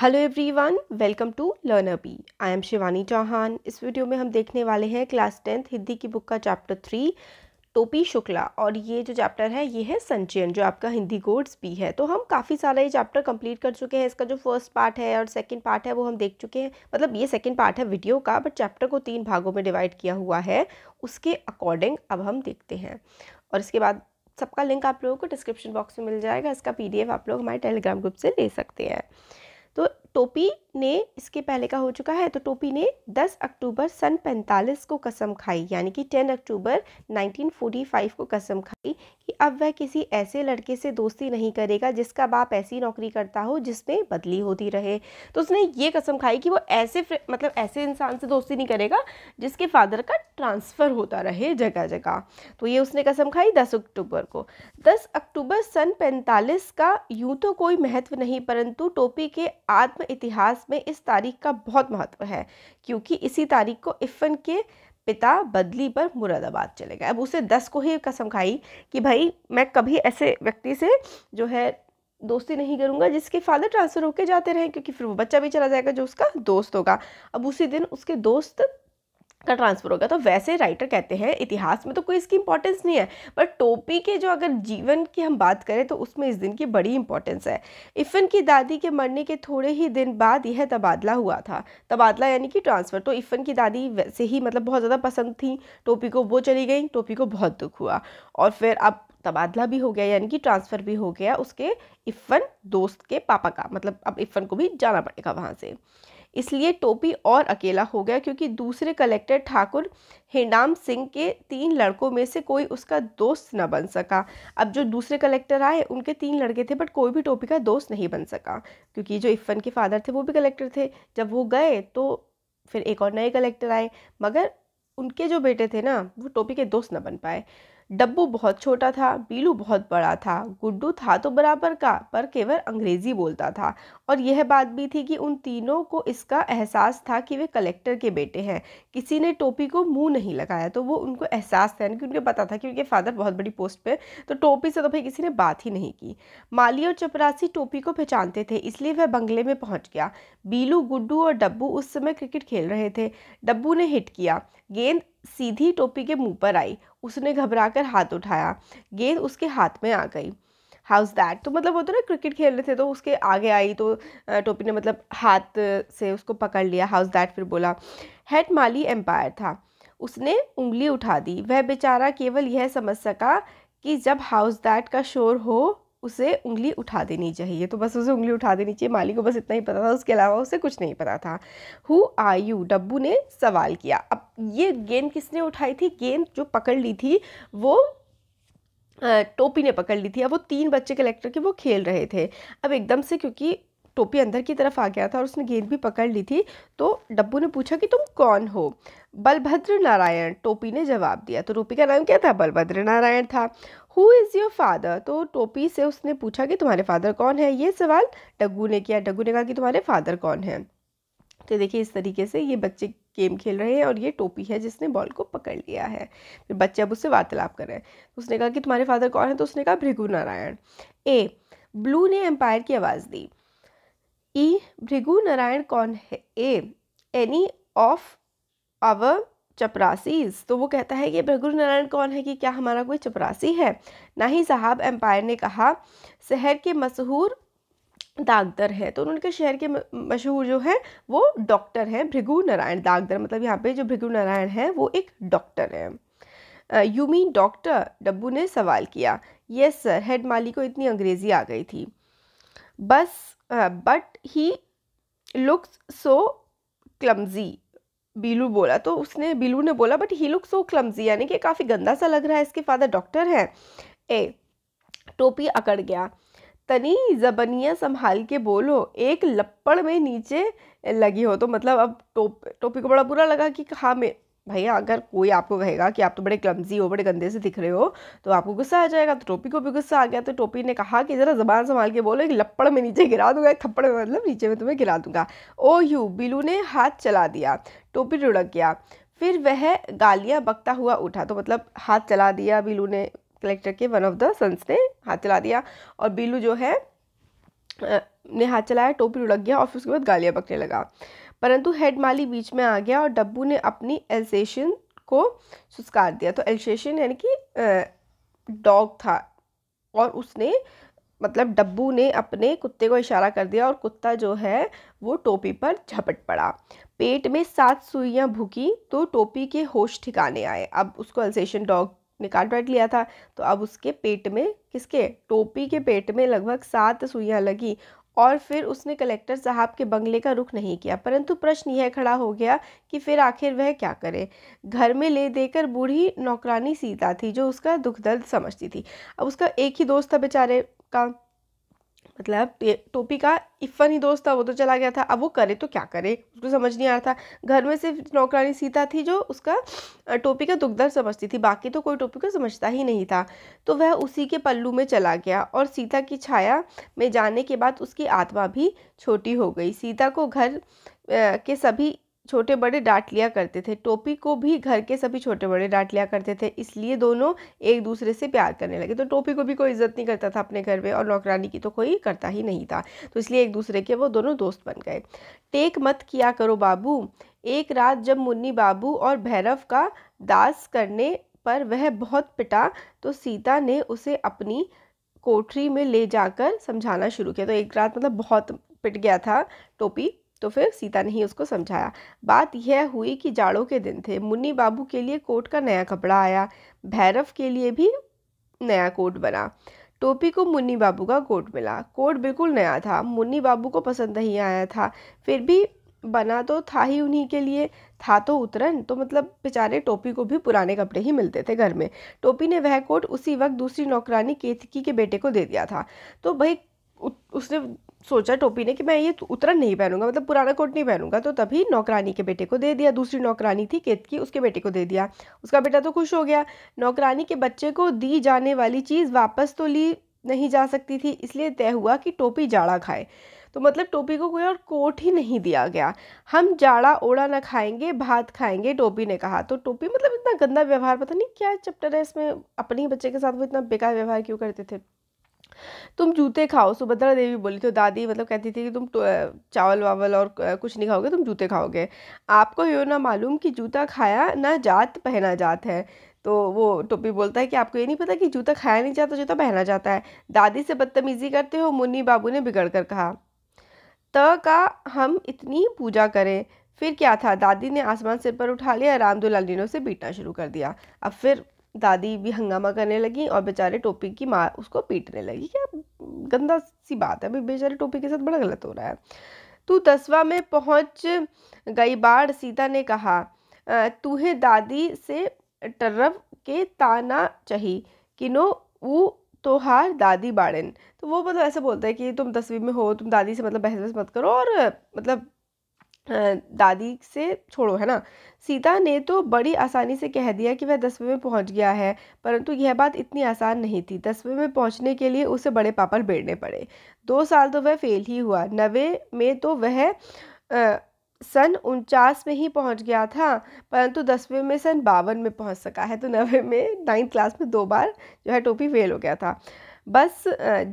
hello everyone welcome to learner B I am Shivani Chauhan इस video में हम देखने वाले हैं क्लास टेंथ हिंदी की बुक का चैप्टर थ्री टोपी शुक्ला और ये जो चैप्टर है ये है संचयन जो आपका हिंदी गोड्स भी है तो हम काफ़ी सारा ये चैप्टर कंप्लीट कर चुके हैं इसका जो फर्स्ट पार्ट है और सेकंड पार्ट है वो हम देख चुके हैं मतलब ये सेकंड पार्ट है वीडियो का बट चैप्टर को तीन भागों में डिवाइड किया हुआ है उसके अकॉर्डिंग अब हम देखते हैं और इसके बाद सबका लिंक आप लोगों को डिस्क्रिप्शन बॉक्स में मिल जाएगा इसका पी आप लोग हमारे टेलीग्राम ग्रुप से ले सकते हैं तो टोपी ने इसके पहले का हो चुका है तो टोपी ने 10 अक्टूबर सन 45 को कसम खाई यानी कि 10 अक्टूबर 1945 को कसम खाई कि अब वह किसी ऐसे लड़के से दोस्ती नहीं करेगा जिसका बाप ऐसी नौकरी करता हो जिसमें बदली होती रहे तो उसने ये कसम खाई कि वो ऐसे मतलब ऐसे इंसान से दोस्ती नहीं करेगा जिसके फादर का ट्रांसफ़र होता रहे जगह जगह तो ये उसने कसम खाई दस अक्टूबर को दस अक्टूबर सन पैंतालीस का यूँ तो कोई महत्व नहीं परंतु टोपी के आत्म इतिहास इतिहास में इस तारीख का बहुत महत्व है क्योंकि इसी तारीख को इफ़न के पिता बदली पर मुरादाबाद चले गए अब उसे दस को ही कसम खाई कि भाई मैं कभी ऐसे व्यक्ति से जो है दोस्ती नहीं करूँगा जिसके फादर ट्रांसफ़र होके जाते रहे क्योंकि फिर वो बच्चा भी चला जाएगा जो उसका दोस्त होगा अब उसी दिन उसके दोस्त का ट्रांसफर होगा तो वैसे राइटर कहते हैं इतिहास में तो कोई इसकी इंपॉर्टेंस नहीं है पर टोपी के जो अगर जीवन की हम बात करें तो उसमें इस दिन की बड़ी इंपॉर्टेंस है इफ़न की दादी के मरने के थोड़े ही दिन बाद यह तबादला हुआ था तबादला यानी कि ट्रांसफ़र तो इफ़न की दादी वैसे ही मतलब बहुत ज़्यादा पसंद थी टोपी को वो चली गई टोपी को बहुत दुख हुआ और फिर अब तबादला भी हो गया यानी कि ट्रांसफ़र भी हो गया उसके इफ़न दोस्त के पापा का मतलब अब इफ़न को भी जाना पड़ेगा वहाँ से इसलिए टोपी और अकेला हो गया क्योंकि दूसरे कलेक्टर ठाकुर हेडाम सिंह के तीन लड़कों में से कोई उसका दोस्त न बन सका अब जो दूसरे कलेक्टर आए उनके तीन लड़के थे बट कोई भी टोपी का दोस्त नहीं बन सका क्योंकि जो इफ़न के फादर थे वो भी कलेक्टर थे जब वो गए तो फिर एक और नए कलेक्टर आए मगर उनके जो बेटे थे ना वो टोपी के दोस्त न बन पाए डब्बू बहुत छोटा था बीलू बहुत बड़ा था गुड्डू था तो बराबर का पर केवल अंग्रेज़ी बोलता था और यह बात भी थी कि उन तीनों को इसका एहसास था कि वे कलेक्टर के बेटे हैं किसी ने टोपी को मुंह नहीं लगाया तो वो उनको एहसास था कि उनको पता था कि उनके फादर बहुत बड़ी पोस्ट पर तो टोपी से तो भाई किसी ने बात ही नहीं की माली और चपरासी टोपी को पहचानते थे इसलिए वह बंगले में पहुँच गया बीलू गुड्डू और डब्बू उस समय क्रिकेट खेल रहे थे डब्बू ने हिट किया गेंद सीधी टोपी के मुंह पर आई उसने घबराकर हाथ उठाया गेंद उसके हाथ में आ गई हाउस दैट तो मतलब वो तो ना क्रिकेट खेल रहे थे तो उसके आगे आई तो टोपी ने मतलब हाथ से उसको पकड़ लिया हाउस दैट फिर बोला हेड माली एम्पायर था उसने उंगली उठा दी वह बेचारा केवल यह समझ सका कि जब हाउस दैट का शोर हो उसे उंगली उठा देनी चाहिए तो बस उसे उंगली उठा देनी चाहिए माली को बस इतना ही पता था उसके अलावा उसे कुछ नहीं पता था हु आर यू डब्बू ने सवाल किया अब ये गेंद किसने उठाई थी गेंद जो पकड़ ली थी वो टोपी ने पकड़ ली थी अब वो तीन बच्चे कलेक्टर के वो खेल रहे थे अब एकदम से क्योंकि टोपी अंदर की तरफ आ गया था और उसने गेंद भी पकड़ ली थी तो डब्बू ने पूछा कि तुम कौन हो बलभद्र नारायण टोपी ने जवाब दिया तो टोपी का नाम क्या था बलभद्र नारायण था हु इज़ योर फादर तो टोपी से उसने पूछा कि तुम्हारे फादर कौन है ये सवाल डग्गू ने किया डग्गू ने कहा कि तुम्हारे फादर कौन है तो देखिए इस तरीके से ये बच्चे गेम खेल रहे हैं और ये टोपी है जिसने बॉल को पकड़ लिया है फिर बच्चे अब उससे वार्तालाप कर रहे हैं तो उसने कहा कि तुम्हारे फादर कौन है तो उसने कहा भृगु नारायण ए ब्लू ने एम्पायर की आवाज़ दी ई e, भृगु नारायण कौन है ए एनी ऑफ आवर चपरासीज तो वो कहता है कि भृगु नारायण कौन है कि क्या हमारा कोई चपरासी है ना ही साहब एम्पायर ने कहा शहर के मशहूर दागदर है तो उनके शहर के मशहूर जो है वो डॉक्टर हैं भृगु नारायण दागदर मतलब यहाँ पे जो भृगु नारायण है वो एक डॉक्टर है यू मीन डॉक्टर डब्बू ने सवाल किया यस सर हेड माली को इतनी अंग्रेज़ी आ गई थी बस but he looks so clumsy Billu बोला तो उसने बिलू ने बोला but he look so clumsy यानी कि काफ़ी गंदा सा लग रहा है इसके फादर डॉक्टर हैं ए टोपी अकड़ गया तनी जबनिया संभाल के बोलो एक लप्पड़ में नीचे लगी हो तो मतलब अब टोप टोपी को बड़ा बुरा लगा कि हाँ मैं भैया अगर कोई आपको कहेगा कि आप तो बड़े क्लमजी हो बड़े गंदे से दिख रहे हो तो आपको गुस्सा आ जाएगा तो टोपी को भी गुस्सा आ गया तो टोपी ने कहा कि ज़रा ज़बान संभाल के बोलो एक लपड़ में नीचे गिरा दूंगा एक थप्पड़ में मतलब नीचे में तुम्हें गिरा दूंगा ओ यू बिलू ने हाथ चला दिया टोपी रुड़क गया फिर वह गालियाँ बकता हुआ उठा तो मतलब हाथ चला दिया बिलू ने कलेक्टर के वन ऑफ द सन्स ने हाथ चला दिया और बिलू जो है ने हाथ चलाया टोपी लुढ़क गया और फिर उसके बाद गालियाँ बकने लगा परंतु हेड माली बीच में आ गया और डब्बू ने अपनी एल्सेशन को सुस्कार दिया तो एल्सेशन यानी कि डॉग था और उसने मतलब डब्बू ने अपने कुत्ते को इशारा कर दिया और कुत्ता जो है वो टोपी पर झपट पड़ा पेट में सात सुइयां भूकी तो टोपी के होश ठिकाने आए अब उसको अल्सेशन डॉग ने काट वाट लिया था तो अब उसके पेट में किसके टोपी के पेट में लगभग सात सुइयां लगी और फिर उसने कलेक्टर साहब के बंगले का रुख नहीं किया परंतु प्रश्न यह खड़ा हो गया कि फिर आखिर वह क्या करे घर में ले देकर बूढ़ी नौकरानी सीता थी जो उसका दुख दर्द समझती थी अब उसका एक ही दोस्त था बेचारे का मतलब टोपी का इफ़न ही दोस्त था वो तो चला गया था अब वो करे तो क्या करे उसको समझ नहीं आ रहा था घर में सिर्फ नौकरानी सीता थी जो उसका टोपी का दुखदर समझती थी बाकी तो कोई टोपी को समझता ही नहीं था तो वह उसी के पल्लू में चला गया और सीता की छाया में जाने के बाद उसकी आत्मा भी छोटी हो गई सीता को घर के सभी छोटे बड़े डांट लिया करते थे टोपी को भी घर के सभी छोटे बड़े डांट लिया करते थे इसलिए दोनों एक दूसरे से प्यार करने लगे तो टोपी को भी कोई इज्जत नहीं करता था अपने घर में और नौकरानी की तो कोई करता ही नहीं था तो इसलिए एक दूसरे के वो दोनों दोस्त बन गए टेक मत किया करो बाबू एक रात जब मुन्नी बाबू और भैरव का दास करने पर वह बहुत पिटा तो सीता ने उसे अपनी कोठरी में ले जाकर समझाना शुरू किया तो एक रात मतलब बहुत पिट गया था टोपी तो फिर सीता ने ही उसको समझाया बात यह हुई कि जाड़ों के दिन थे मुन्नी बाबू के लिए कोट का नया कपड़ा आया भैरव के लिए भी नया कोट बना टोपी को मुन्नी बाबू का कोट मिला कोट बिल्कुल नया था मुन्नी बाबू को पसंद नहीं आया था फिर भी बना तो था ही उन्हीं के लिए था तो उतरन तो मतलब बेचारे टोपी को भी पुराने कपड़े ही मिलते थे घर में टोपी ने वह कोट उसी वक्त दूसरी नौकरानी केतकी के बेटे को दे दिया था तो भाई उसने सोचा टोपी ने कि मैं ये उतरा नहीं पहनूंगा मतलब पुराना कोट नहीं पहनूंगा तो तभी नौकरानी के बेटे को दे दिया दूसरी नौकरानी थी केत की उसके बेटे को दे दिया उसका बेटा तो खुश हो गया नौकरानी के बच्चे को दी जाने वाली चीज़ वापस तो ली नहीं जा सकती थी इसलिए तय हुआ कि टोपी जाड़ा खाए तो मतलब टोपी को कोई और कोट ही नहीं दिया गया हम जाड़ा ओड़ा ना खाएंगे भात खाएंगे टोपी ने कहा तो टोपी मतलब इतना गंदा व्यवहार पता नहीं क्या चैप्टर है इसमें अपने ही बच्चे के साथ वो इतना बेकार व्यवहार क्यों करते थे तुम जूते खाओ सुभद्रा देवी बोली तो दादी मतलब कहती थी कि तुम तो, चावल वावल और कुछ नहीं खाओगे तुम जूते खाओगे आपको ये ना मालूम कि जूता खाया ना जात पहना जात है तो वो टोपी बोलता है कि आपको ये नहीं पता कि जूता खाया नहीं जाता जूता पहना जाता है दादी से बदतमीजी करते हो मुन्नी बाबू ने बिगड़ कर कहा त का हम इतनी पूजा करें फिर क्या था दादी ने आसमान सिर पर उठा लिया रामदुलाल नीनो से बीटना शुरू कर दिया अब फिर दादी भी हंगामा करने लगी और बेचारे टोपी की माँ उसको पीटने लगी क्या गंदा सी बात है बेचारे टोपी के साथ बड़ा गलत हो रहा है तू दसवा में पहुंच गई बाढ़ सीता ने कहा तुहे दादी से टर्रव के ताना नो किनो तो तोहार दादी बाड़न तो वो मतलब ऐसा बोलता है कि तुम दसवीं में हो तुम दादी से मतलब बहस बहस मत करो और मतलब दादी से छोड़ो है ना सीता ने तो बड़ी आसानी से कह दिया कि वह दसवें में पहुंच गया है परंतु यह बात इतनी आसान नहीं थी दसवें में पहुंचने के लिए उसे बड़े पापड़ बेड़ने पड़े दो साल तो वह फेल ही हुआ नवे में तो वह आ, सन उनचास में ही पहुंच गया था परंतु दसवें में सन बावन में पहुंच सका है तो नवे में नाइन्थ क्लास में दो बार जो है टोपी फेल हो गया था बस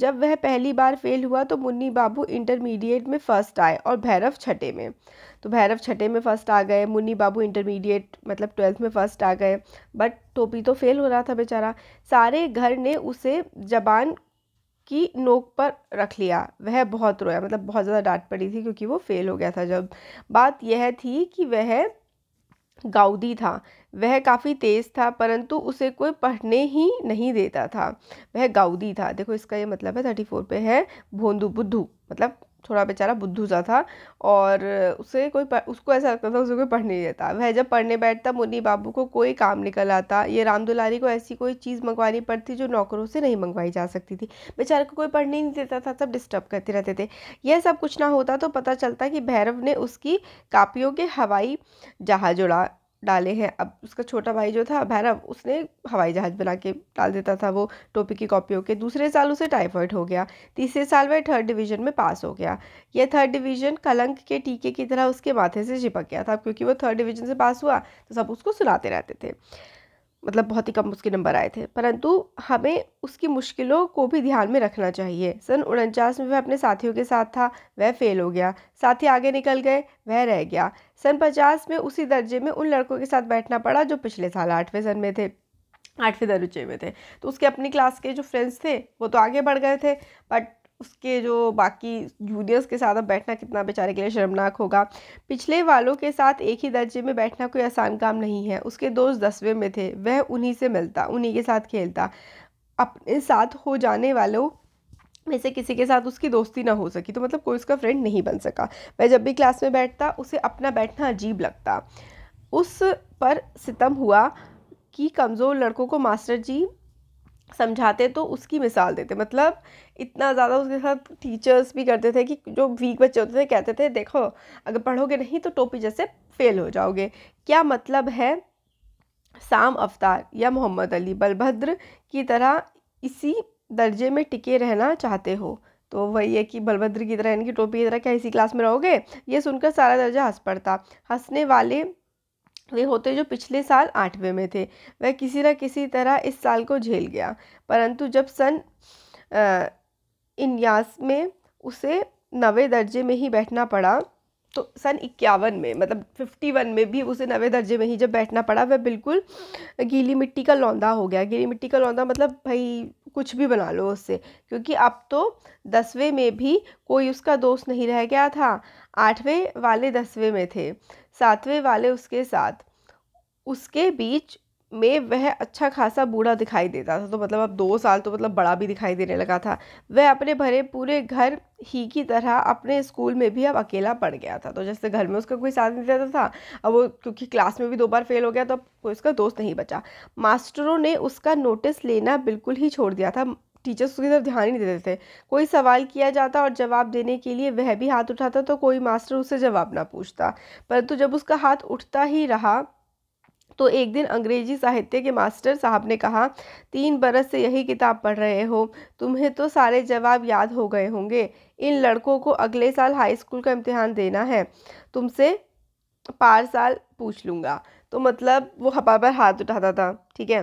जब वह पहली बार फेल हुआ तो मुन्नी बाबू इंटरमीडिएट में फ़र्स्ट आए और भैरव छठे में तो भैरव छठे में फ़र्स्ट आ गए मुन्नी बाबू इंटरमीडिएट मतलब ट्वेल्थ में फ़र्स्ट आ गए बट टोपी तो फेल हो रहा था बेचारा सारे घर ने उसे जबान की नोक पर रख लिया वह बहुत रोया मतलब बहुत ज़्यादा डांट पड़ी थी क्योंकि वो फेल हो गया था जब बात यह थी कि वह गाउदी था वह काफ़ी तेज़ था परंतु उसे कोई पढ़ने ही नहीं देता था वह गाउदी था देखो इसका ये मतलब है थर्टी फोर पे है भोंदू बुद्धू मतलब थोड़ा बेचारा बुद्धू सा था और उसे कोई पर, उसको ऐसा लगता था उसे कोई पढ़ नहीं देता वह जब पढ़ने बैठता मुन्नी बाबू को कोई काम निकल आता ये राम दुलारी को ऐसी कोई चीज़ मंगवानी पड़ती जो नौकरों से नहीं मंगवाई जा सकती थी बेचारे को कोई पढ़ने नहीं देता था सब डिस्टर्ब करते रहते थे यह सब कुछ ना होता तो पता चलता कि भैरव ने उसकी कापियों के हवाई जहाज उड़ा डाले हैं अब उसका छोटा भाई जो था भैरव उसने हवाई जहाज़ बना के डाल देता था वो टोपी की कॉपियों के दूसरे साल उसे टाइफाइड हो गया तीसरे साल वह थर्ड डिवीज़न में पास हो गया यह थर्ड डिवीज़न कलंक के टीके की तरह उसके माथे से चिपक गया था क्योंकि वो थर्ड डिवीज़न से पास हुआ तो सब उसको सुनाते रहते थे मतलब बहुत ही कम उसके नंबर आए थे परंतु हमें उसकी मुश्किलों को भी ध्यान में रखना चाहिए सन उनचास में वह अपने साथियों के साथ था वह फ़ेल हो गया साथी आगे निकल गए वह रह गया सन पचास में उसी दर्जे में उन लड़कों के साथ बैठना पड़ा जो पिछले साल आठवें सन में थे आठवें दर्जे में थे तो उसके अपनी क्लास के जो फ्रेंड्स थे वो तो आगे बढ़ गए थे बट उसके जो बाकी जूनियर्स के साथ अब बैठना कितना बेचारे के लिए शर्मनाक होगा पिछले वालों के साथ एक ही दर्जे में बैठना कोई आसान काम नहीं है उसके दोस्त दसवें में थे वह उन्हीं से मिलता उन्हीं के साथ खेलता अपने साथ हो जाने वालों में से किसी के साथ उसकी दोस्ती ना हो सकी तो मतलब कोई उसका फ्रेंड नहीं बन सका वह जब भी क्लास में बैठता उसे अपना बैठना अजीब लगता उस पर सितम हुआ कि कमज़ोर लड़कों को मास्टर जी समझाते तो उसकी मिसाल देते मतलब इतना ज़्यादा उसके साथ टीचर्स भी करते थे कि जो वीक बच्चे होते थे कहते थे देखो अगर पढ़ोगे नहीं तो टोपी जैसे फेल हो जाओगे क्या मतलब है साम अवतार या मोहम्मद अली बलभद्र की तरह इसी दर्जे में टिके रहना चाहते हो तो वही है कि बलभद्र की तरह इनकी टोपी की तरह क्या इसी क्लास में रहोगे ये सुनकर सारा दर्जा हंस पड़ता हंसने वाले वे होते जो पिछले साल आठवें में थे वह किसी न किसी तरह इस साल को झेल गया परंतु जब सन इन्यास में उसे नवे दर्जे में ही बैठना पड़ा तो सन इक्यावन में मतलब फिफ्टी वन में भी उसे नवे दर्जे में ही जब बैठना पड़ा वह बिल्कुल गीली मिट्टी का लौंदा हो गया गीली मिट्टी का लौंदा मतलब भाई कुछ भी बना लो उससे क्योंकि अब तो दसवें में भी कोई उसका दोस्त नहीं रह गया था आठवें वाले दसवें में थे सातवें वाले उसके साथ उसके बीच में वह अच्छा खासा बूढ़ा दिखाई देता था तो मतलब अब दो साल तो मतलब बड़ा भी दिखाई देने लगा था वह अपने भरे पूरे घर ही की तरह अपने स्कूल में भी अब अकेला पड़ गया था तो जैसे घर में उसका कोई साथ नहीं देता था अब वो क्योंकि क्लास में भी दो बार फेल हो गया तो अब कोई उसका दोस्त नहीं बचा मास्टरों ने उसका नोटिस लेना बिल्कुल ही छोड़ दिया था टीचर्स उसकी तरफ ध्यान ही नहीं देते थे कोई सवाल किया जाता और जवाब देने के लिए वह भी हाथ उठाता तो कोई मास्टर उससे जवाब ना पूछता परंतु जब उसका हाथ उठता ही रहा तो एक दिन अंग्रेजी साहित्य के मास्टर साहब ने कहा तीन बरस से यही किताब पढ़ रहे हो तुम्हें तो सारे जवाब याद हो गए होंगे इन लड़कों को अगले साल हाई स्कूल का इम्तिहान देना है तुमसे पार साल पूछ लूँगा तो मतलब वो बार पर हाथ उठाता था ठीक है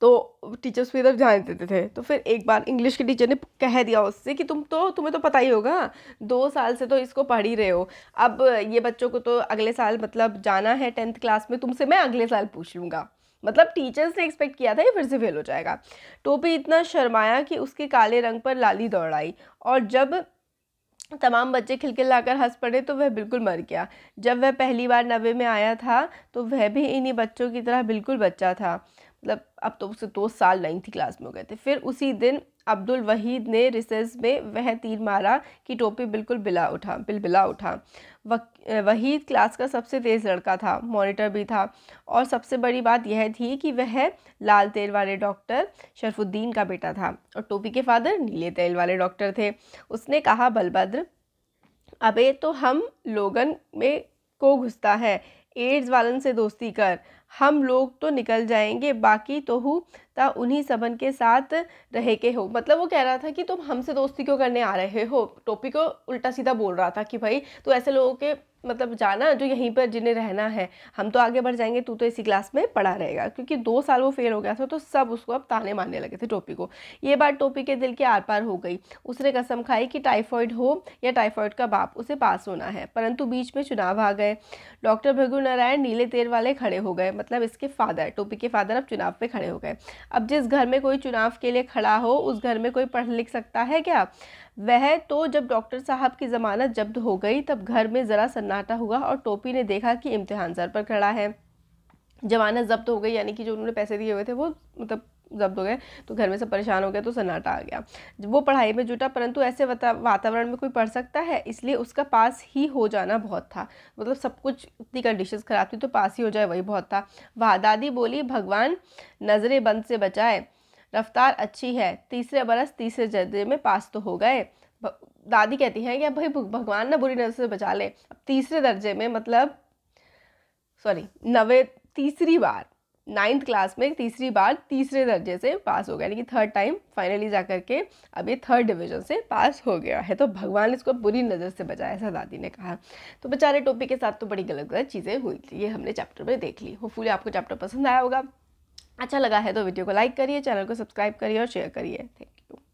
तो टीचर्स भी इधर ध्यान देते थे तो फिर एक बार इंग्लिश के टीचर ने कह दिया उससे कि तुम तो तुम्हें तो पता ही होगा दो साल से तो इसको पढ़ ही रहे हो अब ये बच्चों को तो अगले साल मतलब जाना है टेंथ क्लास में तुमसे मैं अगले साल पूछ लूँगा मतलब टीचर्स ने एक्सपेक्ट किया था ये फिर से फेल हो जाएगा टोपी इतना शर्माया कि उसके काले रंग पर लाली दौड़ आई और जब तमाम बच्चे खिलखिलाकर हंस पड़े तो वह बिल्कुल मर गया जब वह पहली बार नवे में आया था तो वह भी इन्हीं बच्चों की तरह बिल्कुल बच्चा था मतलब अब तो उसे दो साल नाइन्थ क्लास में हो गए थे फिर उसी दिन अब्दुल वहीद ने रिसेस में वह तीर मारा कि टोपी बिल्कुल बिला उठा बिलबिला उठा वहीद क्लास का सबसे तेज़ लड़का था मॉनिटर भी था और सबसे बड़ी बात यह थी कि वह लाल तेल वाले डॉक्टर शरफुद्दीन का बेटा था और टोपी के फादर नीले तेल वाले डॉक्टर थे उसने कहा बलभद्र अबे तो हम लोगन में को घुसता है एड्स वालन से दोस्ती कर हम लोग तो निकल जाएंगे बाकी तो हूँ ता उन्हीं सबन के साथ रह के हो मतलब वो कह रहा था कि तुम हमसे दोस्ती क्यों करने आ रहे हो टोपी को उल्टा सीधा बोल रहा था कि भाई तो ऐसे लोगों के मतलब जाना जो यहीं पर जिन्हें रहना है हम तो आगे बढ़ जाएंगे तू तो इसी क्लास में पढ़ा रहेगा क्योंकि दो साल वो फेल हो गया था तो सब उसको अब ताने मारने लगे थे टोपी को ये बात टोपी के दिल के आर पार हो गई उसने कसम खाई कि टाइफॉइड हो या टाइफॉइड का बाप उसे पास होना है परंतु बीच में चुनाव आ गए डॉक्टर भगु नारायण नीले तेल वाले खड़े हो गए मतलब इसके फादर टोपी के फादर अब चुनाव पर खड़े हो गए अब जिस घर में कोई चुनाव के लिए खड़ा हो उस घर में कोई पढ़ लिख सकता है क्या वह तो जब डॉक्टर साहब की ज़मानत जब्त हो गई तब घर में ज़रा सन्नाटा हुआ और टोपी ने देखा कि इम्तिहान सर पर खड़ा है जमानत जब्त हो गई यानी कि जो उन्होंने पैसे दिए हुए थे वो मतलब जब्त हो गए तो घर में सब परेशान हो गया तो सन्नाटा आ गया वो पढ़ाई में जुटा परंतु ऐसे वातावरण में कोई पढ़ सकता है इसलिए उसका पास ही हो जाना बहुत था मतलब सब कुछ इतनी कंडीशंस ख़राब थी तो पास ही हो जाए वही बहुत था वाह दादी बोली भगवान नज़रें बंद से बचाए रफ्तार अच्छी है तीसरे बरस तीसरे जर्दे में पास तो हो गए दादी कहती है कि अब भाई भगवान ना बुरी नज़र से बचा ले अब तीसरे दर्जे में मतलब सॉरी नवे तीसरी बार नाइन्थ क्लास में तीसरी बार तीसरे दर्जे से पास हो गया यानी कि थर्ड टाइम फाइनली जा करके अब ये थर्ड डिवीजन से पास हो गया है तो भगवान इसको बुरी नज़र से बचाया ऐसा दादी ने कहा तो बेचारे टोपी के साथ तो बड़ी गलत गलत चीज़ें हुई थी ये हमने चैप्टर में देख ली होपफुली आपको चैप्टर पसंद आया होगा अच्छा लगा है तो वीडियो को लाइक करिए चैनल को सब्सक्राइब करिए और शेयर करिए थैंक यू